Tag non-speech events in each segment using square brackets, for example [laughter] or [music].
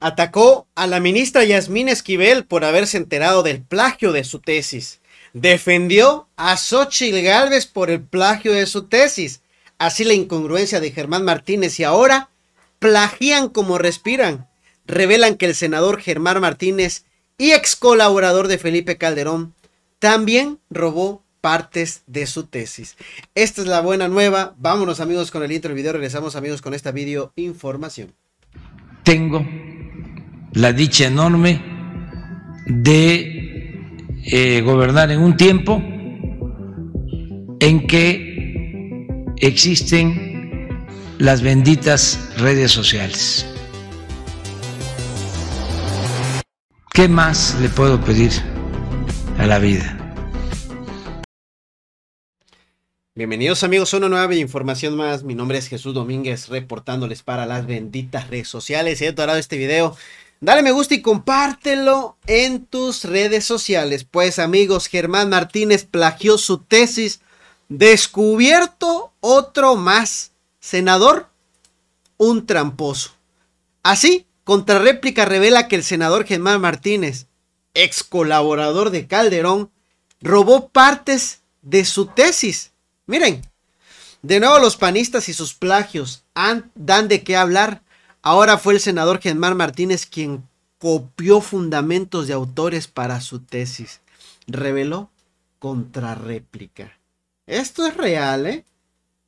atacó a la ministra Yasmín Esquivel por haberse enterado del plagio de su tesis. Defendió a Xochitl Galvez por el plagio de su tesis. Así la incongruencia de Germán Martínez y ahora plagian como respiran. Revelan que el senador Germán Martínez y ex colaborador de Felipe Calderón también robó partes de su tesis. Esta es la buena nueva. Vámonos amigos con el intro del video. Regresamos amigos con esta video información. Tengo la dicha enorme de eh, gobernar en un tiempo en que existen las benditas redes sociales. ¿Qué más le puedo pedir a la vida? Bienvenidos amigos a una nueva información más. Mi nombre es Jesús Domínguez reportándoles para las benditas redes sociales. He adorado este video Dale me gusta y compártelo en tus redes sociales. Pues amigos, Germán Martínez plagió su tesis. Descubierto otro más. Senador, un tramposo. Así, contrarréplica revela que el senador Germán Martínez, ex colaborador de Calderón, robó partes de su tesis. Miren, de nuevo los panistas y sus plagios dan de qué hablar. Ahora fue el senador Germán Martínez quien copió fundamentos de autores para su tesis. Reveló contrarréplica. Esto es real, ¿eh?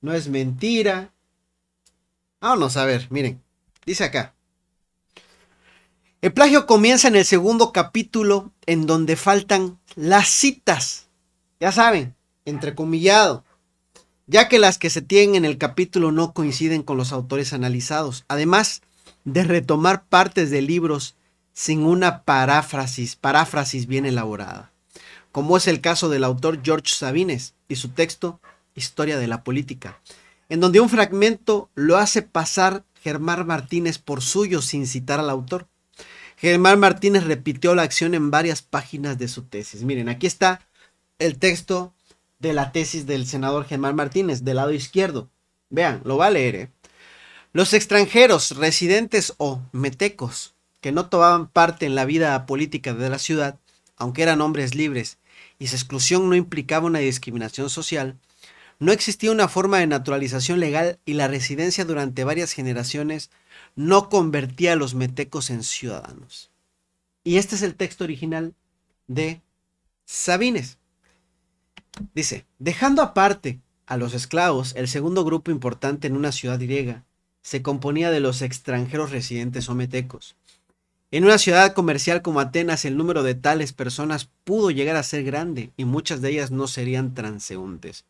No es mentira. Vámonos a ver, miren. Dice acá. El plagio comienza en el segundo capítulo en donde faltan las citas. Ya saben, entrecomillado ya que las que se tienen en el capítulo no coinciden con los autores analizados, además de retomar partes de libros sin una paráfrasis, paráfrasis bien elaborada, como es el caso del autor George Sabines y su texto Historia de la Política, en donde un fragmento lo hace pasar Germán Martínez por suyo sin citar al autor. Germán Martínez repitió la acción en varias páginas de su tesis. Miren, aquí está el texto de la tesis del senador Germán Martínez, del lado izquierdo. Vean, lo va a leer. ¿eh? Los extranjeros, residentes o metecos, que no tomaban parte en la vida política de la ciudad, aunque eran hombres libres, y su exclusión no implicaba una discriminación social, no existía una forma de naturalización legal y la residencia durante varias generaciones no convertía a los metecos en ciudadanos. Y este es el texto original de Sabines. Dice, dejando aparte a los esclavos, el segundo grupo importante en una ciudad griega se componía de los extranjeros residentes o metecos. En una ciudad comercial como Atenas, el número de tales personas pudo llegar a ser grande y muchas de ellas no serían transeúntes.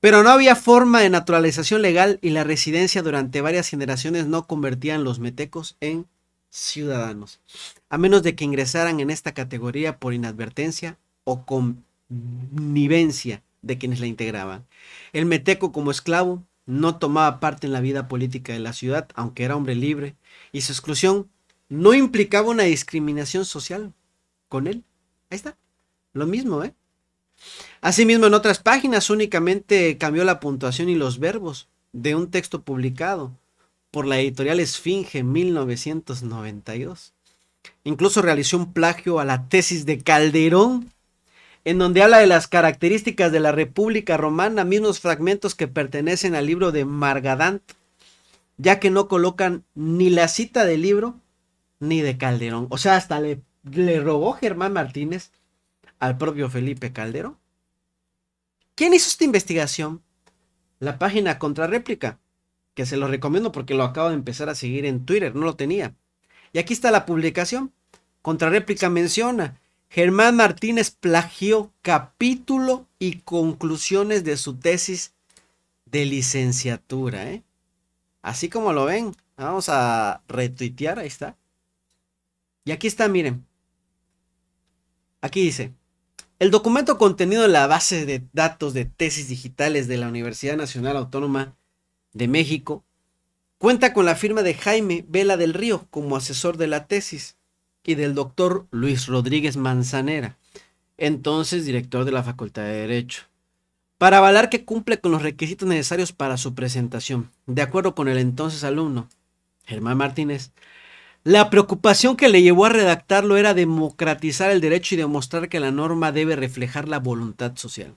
Pero no había forma de naturalización legal y la residencia durante varias generaciones no convertía a los metecos en ciudadanos, a menos de que ingresaran en esta categoría por inadvertencia o con nivencia de quienes la integraban. El meteco como esclavo no tomaba parte en la vida política de la ciudad, aunque era hombre libre, y su exclusión no implicaba una discriminación social con él. Ahí está. Lo mismo, ¿eh? Asimismo, en otras páginas únicamente cambió la puntuación y los verbos de un texto publicado por la editorial Esfinge en 1992. Incluso realizó un plagio a la tesis de Calderón en donde habla de las características de la República Romana, mismos fragmentos que pertenecen al libro de Margadant, ya que no colocan ni la cita del libro ni de Calderón. O sea, hasta le, le robó Germán Martínez al propio Felipe Calderón. ¿Quién hizo esta investigación? La página Contrarréplica, que se lo recomiendo porque lo acabo de empezar a seguir en Twitter, no lo tenía. Y aquí está la publicación. Contrarréplica menciona Germán Martínez plagió capítulo y conclusiones de su tesis de licenciatura. ¿eh? Así como lo ven, vamos a retuitear, ahí está. Y aquí está, miren. Aquí dice, el documento contenido en la base de datos de tesis digitales de la Universidad Nacional Autónoma de México cuenta con la firma de Jaime Vela del Río como asesor de la tesis y del doctor Luis Rodríguez Manzanera, entonces director de la Facultad de Derecho, para avalar que cumple con los requisitos necesarios para su presentación. De acuerdo con el entonces alumno, Germán Martínez, la preocupación que le llevó a redactarlo era democratizar el derecho y demostrar que la norma debe reflejar la voluntad social.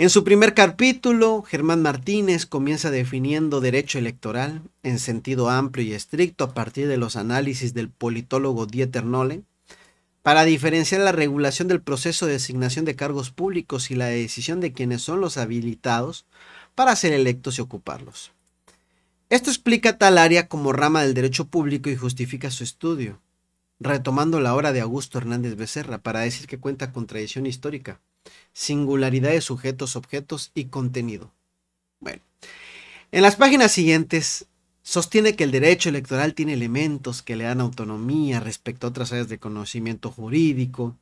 En su primer capítulo, Germán Martínez comienza definiendo derecho electoral en sentido amplio y estricto a partir de los análisis del politólogo Dieter Nolle para diferenciar la regulación del proceso de designación de cargos públicos y la decisión de quienes son los habilitados para ser electos y ocuparlos. Esto explica tal área como rama del derecho público y justifica su estudio, retomando la obra de Augusto Hernández Becerra para decir que cuenta con tradición histórica singularidad de sujetos, objetos y contenido. Bueno, en las páginas siguientes sostiene que el derecho electoral tiene elementos que le dan autonomía respecto a otras áreas de conocimiento jurídico,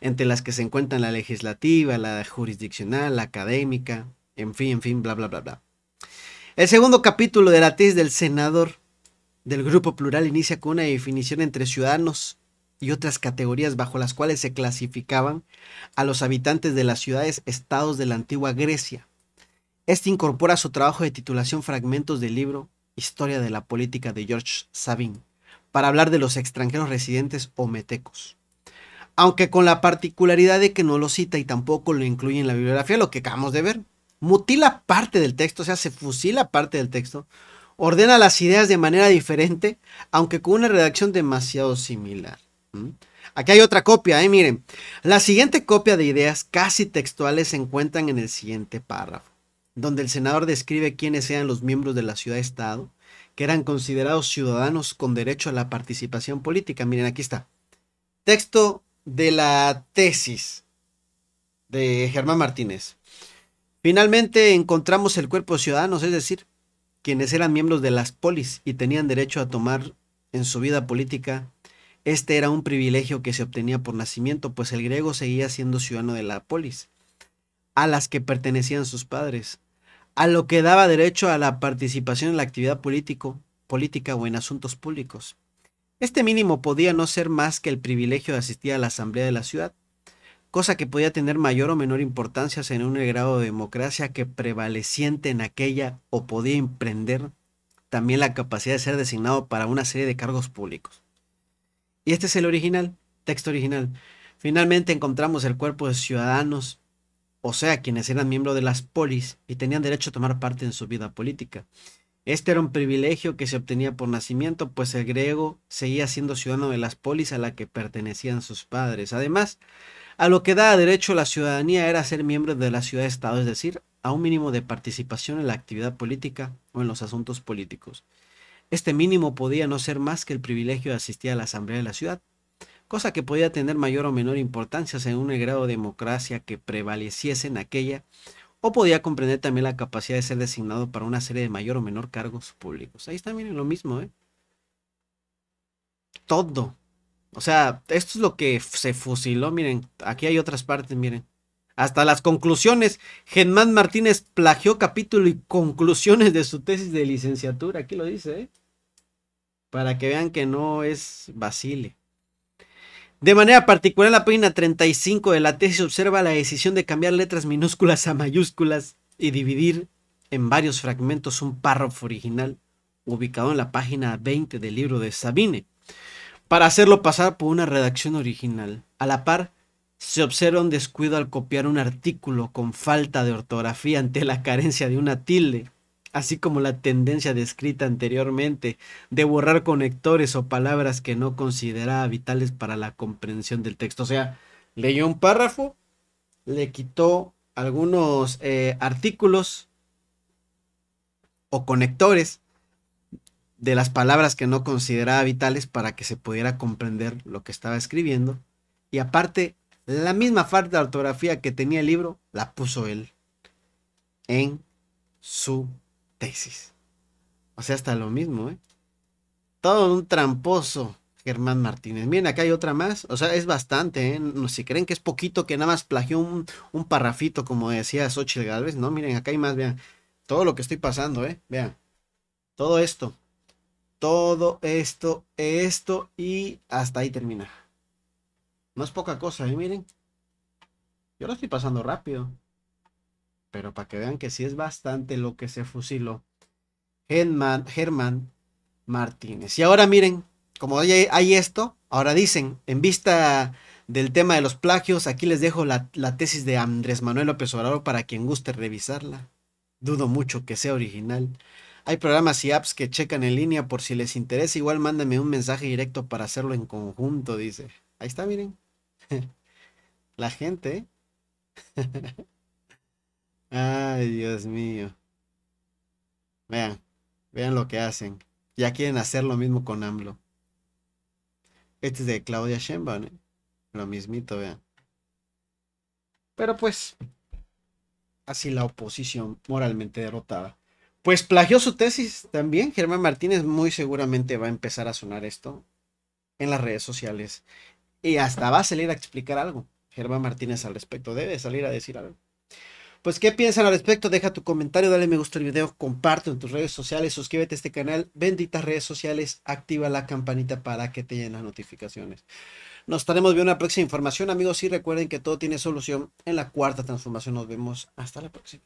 entre las que se encuentran la legislativa, la jurisdiccional, la académica, en fin, en fin, bla, bla, bla, bla. El segundo capítulo de la tesis del senador del Grupo Plural inicia con una definición entre ciudadanos y otras categorías bajo las cuales se clasificaban a los habitantes de las ciudades-estados de la antigua Grecia. Este incorpora su trabajo de titulación fragmentos del libro Historia de la Política de George Sabin, para hablar de los extranjeros residentes o metecos. Aunque con la particularidad de que no lo cita y tampoco lo incluye en la bibliografía, lo que acabamos de ver, mutila parte del texto, o sea, se fusila parte del texto, ordena las ideas de manera diferente, aunque con una redacción demasiado similar. Aquí hay otra copia, ¿eh? miren. La siguiente copia de ideas casi textuales se encuentran en el siguiente párrafo, donde el senador describe quiénes eran los miembros de la ciudad-estado que eran considerados ciudadanos con derecho a la participación política. Miren, aquí está. Texto de la tesis de Germán Martínez. Finalmente encontramos el cuerpo de ciudadanos, es decir, quienes eran miembros de las polis y tenían derecho a tomar en su vida política este era un privilegio que se obtenía por nacimiento, pues el griego seguía siendo ciudadano de la polis, a las que pertenecían sus padres, a lo que daba derecho a la participación en la actividad político, política o en asuntos públicos. Este mínimo podía no ser más que el privilegio de asistir a la asamblea de la ciudad, cosa que podía tener mayor o menor importancia según el grado de democracia que prevaleciente en aquella o podía emprender también la capacidad de ser designado para una serie de cargos públicos. Y este es el original, texto original. Finalmente encontramos el cuerpo de ciudadanos, o sea, quienes eran miembros de las polis y tenían derecho a tomar parte en su vida política. Este era un privilegio que se obtenía por nacimiento, pues el griego seguía siendo ciudadano de las polis a la que pertenecían sus padres. Además, a lo que daba derecho la ciudadanía era ser miembro de la ciudad-estado, es decir, a un mínimo de participación en la actividad política o en los asuntos políticos. Este mínimo podía no ser más que el privilegio de asistir a la asamblea de la ciudad, cosa que podía tener mayor o menor importancia según el grado de democracia que prevaleciese en aquella, o podía comprender también la capacidad de ser designado para una serie de mayor o menor cargos públicos. Ahí está, miren, lo mismo, ¿eh? Todo. O sea, esto es lo que se fusiló, miren, aquí hay otras partes, miren. Hasta las conclusiones. Germán Martínez plagió capítulo y conclusiones de su tesis de licenciatura. Aquí lo dice, ¿eh? para que vean que no es vacile. De manera particular, en la página 35 de la tesis observa la decisión de cambiar letras minúsculas a mayúsculas y dividir en varios fragmentos un párrafo original ubicado en la página 20 del libro de Sabine, para hacerlo pasar por una redacción original. A la par, se observa un descuido al copiar un artículo con falta de ortografía ante la carencia de una tilde así como la tendencia descrita anteriormente de borrar conectores o palabras que no consideraba vitales para la comprensión del texto. O sea, leyó un párrafo, le quitó algunos eh, artículos o conectores de las palabras que no consideraba vitales para que se pudiera comprender lo que estaba escribiendo. Y aparte, la misma falta de ortografía que tenía el libro la puso él en su tesis. O sea, hasta lo mismo, ¿eh? Todo un tramposo, Germán Martínez. Miren, acá hay otra más. O sea, es bastante, ¿eh? No, si creen que es poquito, que nada más plagió un, parrafito, como decía Xochitl Galvez, ¿no? Miren, acá hay más, vean. Todo lo que estoy pasando, ¿eh? Vean. Todo esto. Todo esto, esto y hasta ahí termina. No es poca cosa, ¿eh? Miren. Yo lo estoy pasando rápido pero para que vean que sí es bastante lo que se fusiló. Germán, Martínez. Y ahora miren, como hay, esto, ahora dicen, en vista del tema de los plagios, aquí les dejo la, tesis de Andrés Manuel López Obrador para quien guste revisarla. Dudo mucho que sea original. Hay programas y apps que checan en línea por si les interesa. Igual mándame un mensaje directo para hacerlo en conjunto, dice. Ahí está, miren. [laughs] la gente. ¿eh? [laughs] Ay, Dios mío. Vean, vean lo que hacen. Ya quieren hacer lo mismo con AMLO. Este es de Claudia Sheinbaum, ¿eh? Lo mismito, vean. Pero pues, así la oposición moralmente derrotada. Pues plagió su tesis también. Germán Martínez muy seguramente va a empezar a sonar esto en las redes sociales. Y hasta va a salir a explicar algo. Germán Martínez al respecto. Debe salir a decir algo. Pues, ¿qué piensan al respecto? Deja tu comentario, dale me gusta al video, comparte en tus redes sociales, suscríbete a este canal, benditas redes sociales, activa la campanita para que te lleguen las notificaciones. Nos estaremos viendo en la próxima información, amigos, y recuerden que todo tiene solución en la cuarta transformación. Nos vemos hasta la próxima.